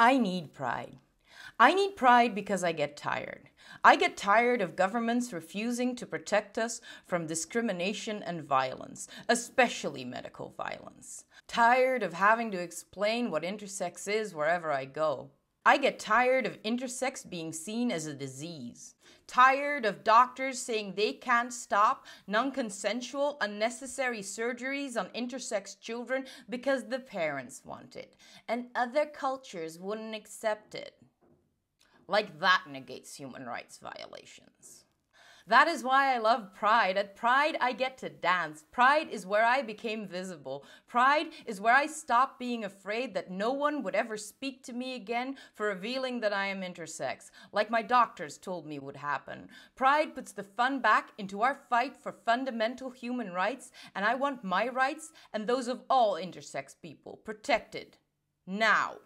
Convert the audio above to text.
I need pride. I need pride because I get tired. I get tired of governments refusing to protect us from discrimination and violence, especially medical violence. Tired of having to explain what intersex is wherever I go. I get tired of intersex being seen as a disease. Tired of doctors saying they can't stop non consensual, unnecessary surgeries on intersex children because the parents want it and other cultures wouldn't accept it. Like that negates human rights violations. That is why I love Pride. At Pride, I get to dance. Pride is where I became visible. Pride is where I stopped being afraid that no one would ever speak to me again for revealing that I am intersex, like my doctors told me would happen. Pride puts the fun back into our fight for fundamental human rights, and I want my rights and those of all intersex people protected. Now.